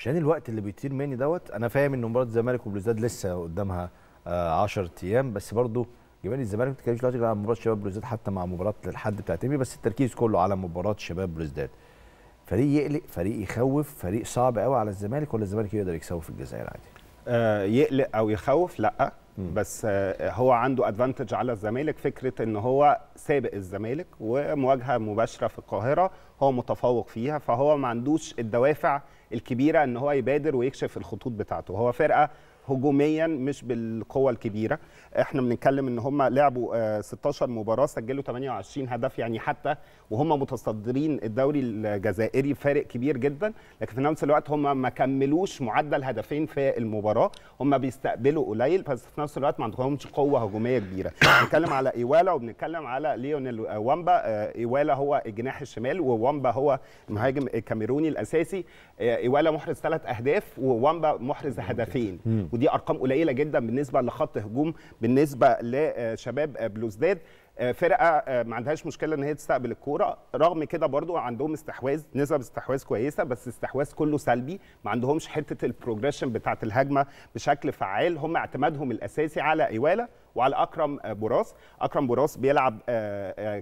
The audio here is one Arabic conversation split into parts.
عشان الوقت اللي بيطير مني دوت انا فاهم ان مباراه الزمالك وبلوزداد لسه قدامها 10 آه ايام بس برضو جماهير الزمالك ما بتتكلمش دلوقتي على مباراه شباب بلوزداد حتى مع مباراه الحد بتاعت بس التركيز كله على مباراه شباب بلوزداد فريق يقلق فريق يخوف فريق صعب قوي على الزمالك ولا الزمالك يقدر يكسبه في الجزائر عادي آه يقلق او يخوف لا بس آه، هو عنده ادفانتج على الزمالك فكره ان هو سابق الزمالك ومواجهه مباشره في القاهره هو متفوق فيها فهو ما عندوش الدوافع الكبيره ان هو يبادر ويكشف الخطوط بتاعته هو فرقه هجوميا مش بالقوه الكبيره احنا بنتكلم ان هم لعبوا 16 آه، مباراه سجلوا 28 هدف يعني حتى وهم متصدرين الدوري الجزائري فارق كبير جدا لكن في نفس الوقت هم ما كملوش معدل هدفين في المباراه هم بيستقبلوا قليل بس في نفس الوقت ما عندهمش قوه هجوميه كبيره بنتكلم على ايوالا وبنتكلم على ليونيل وامبا آه، ايوالا هو الجناح الشمال ووامبا هو المهاجم الكاميروني الاساسي آه، ايوالا محرز ثلاث اهداف ووامبا محرز هدفين ودي ارقام قليله جدا بالنسبه لخط هجوم بالنسبه لشباب بلوزداد آه، فرقه آه، ما عندهاش مشكله ان هي تستقبل الكوره رغم كده برضو عندهم استحواذ نسب استحواذ كويسه بس استحواذ كله سلبي ما عندهمش حته البروجريشن بتاعه الهجمه بشكل فعال هم اعتمادهم الاساسي على ايوالا وعلى اكرم آه، بوراس اكرم بوراس بيلعب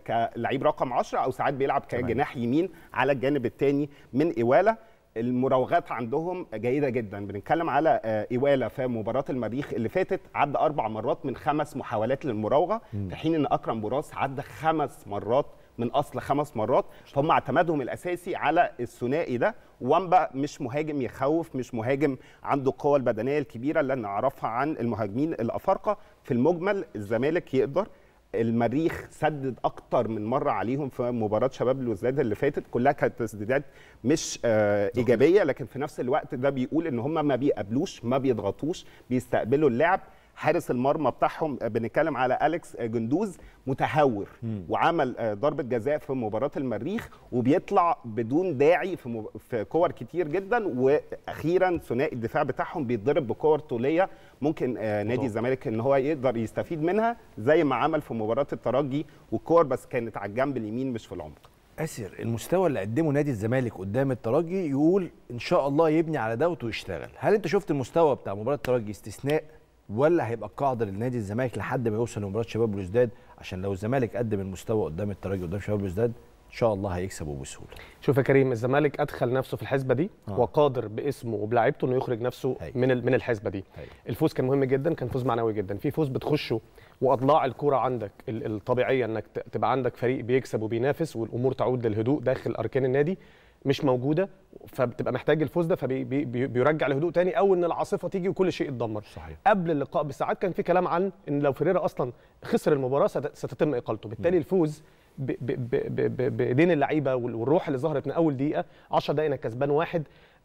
كلعيب رقم 10 او ساعات بيلعب كجناح يمين على الجانب الثاني من ايوالا المراوغات عندهم جيده جدا بنتكلم على آه، ايوالا في مباراه المريخ اللي فاتت عدى اربع مرات من خمس محاولات للمراوغه في حين ان اكرم براس عدى خمس مرات من اصل خمس مرات فهم اعتمادهم الاساسي على الثنائي ده وامبا مش مهاجم يخوف مش مهاجم عنده القوه البدنيه الكبيره اللي نعرفها عن المهاجمين الافارقه في المجمل الزمالك يقدر المريخ سدد اكتر من مره عليهم في مباراه شباب الوزداد اللي فاتت كلها كانت تسديدات مش آه، ايجابيه لكن في نفس الوقت ده بيقول ان هم ما بيقابلوش ما بيضغطوش بيستقبلوا اللعب حارس المرمى بتاعهم آه، بنتكلم على اليكس آه، جندوز متهور مم. وعمل آه، ضربه جزاء في مباراه المريخ وبيطلع بدون داعي في في كور كتير جدا واخيرا ثنائي الدفاع بتاعهم بيتضرب بكور طوليه ممكن نادي الزمالك ان هو يقدر يستفيد منها زي ما عمل في مباراه الترجي والكور بس كانت على الجنب اليمين مش في العمق اسر المستوى اللي قدمه نادي الزمالك قدام الترجي يقول ان شاء الله يبني على دوت ويشتغل هل انت شفت المستوى بتاع مباراه الترجي استثناء ولا هيبقى قاعده للنادي الزمالك لحد ما يوصل لمباراه شباب بلوزداد عشان لو الزمالك قدم المستوى قدام الترجي قدام شباب بلوزداد ان شاء الله هيكسبه بسهوله شوف يا كريم الزمالك ادخل نفسه في الحسبه دي آه. وقادر باسمه وبلاعيبته انه يخرج نفسه هي. من من الحسبه دي هي. الفوز كان مهم جدا كان فوز معنوي جدا في فوز بتخشه واضلاع الكوره عندك الطبيعيه انك تبقى عندك فريق بيكسب وبينافس والامور تعود للهدوء داخل اركان النادي مش موجوده فبتبقى محتاج الفوز ده فبيرجع لهدوء تاني او ان العاصفه تيجي وكل شيء يتدمر صحيح. قبل اللقاء بساعات كان في كلام عن ان لو فيريرا اصلا خسر المباراه ستتم اقالته بالتالي الفوز بايدين اللعيبه والروح اللي ظهرت من اول دقيقه 10 دقائق كسبان واحد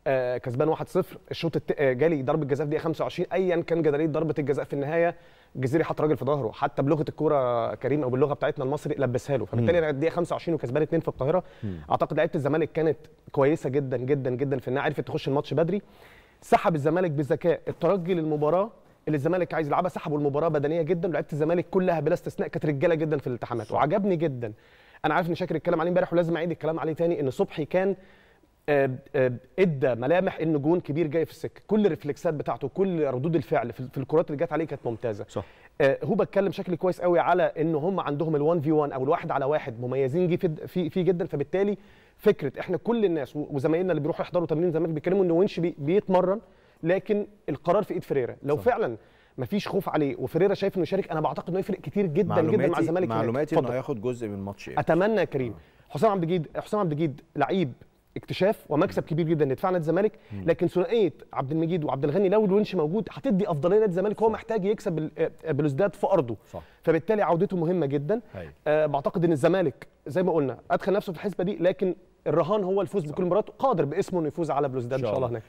آه، كسبان 1-0 الشوط آه، جالي ضربه جزاء في دقيقه 25 ايا كان جداريه ضربه الجزاء في النهايه الجزيري حط راجل في ظهره حتى بلغه الكوره كريم او باللغه بتاعتنا المصري لبسها له فبالتالي انا الدقيقه 25 وكسبان 2 في القاهره مم. اعتقد لعيبه الزمالك كانت كويسه جدا جدا جدا في انها عرفت تخش الماتش بدري سحب الزمالك بذكاء الترجي للمباراه اللي الزمالك عايز يلعبها سحبوا المباراه بدنيه جدا لعيبه الزمالك كلها بلا استثناء كانت رجاله جدا في الالتحامات وعجبني جدا انا عارف ان شاكر اتكلم عليه امبارح ولازم اعيد الكلام عليه تاني ان صبحي كان ادى ملامح ان جون كبير جاي في السكه كل الريفلكسات بتاعته كل ردود الفعل في الكرات اللي جت عليه كانت ممتازه صح آه، هو بتكلم بشكل كويس قوي على ان هم عندهم ال1 في 1 او الواحد على واحد مميزين جي في في جدا فبالتالي فكره احنا كل الناس وزمايلنا اللي بيروحوا يحضروا تمرين زمان بيتكلموا ان ونش بيتمرن لكن القرار في ايد فريرا لو صح. فعلا مفيش خوف عليه وفريرا شايف انه يشارك انا بعتقد انه يفرق كتير جدا جدا مع الزمالك معلوماتي انه هياخد جزء من الماتش يعني. إيه؟ اتمنى يا كريم حسام عبد الجيد حسام عبد الجيد لعيب اكتشاف ومكسب كبير جدا لدفاع نادي الزمالك لكن ثنائيه عبد المجيد وعبد الغني لو الونش موجود هتدي افضليه نادي الزمالك هو محتاج يكسب آه، آه، بلوزداد في ارضه صح. فبالتالي عودته مهمه جدا آه بعتقد ان الزمالك زي ما قلنا ادخل نفسه في الحسبه دي لكن الرهان هو الفوز بكل مباراه قادر باسمه انه يفوز على بلوزداد ان شاء الله هناك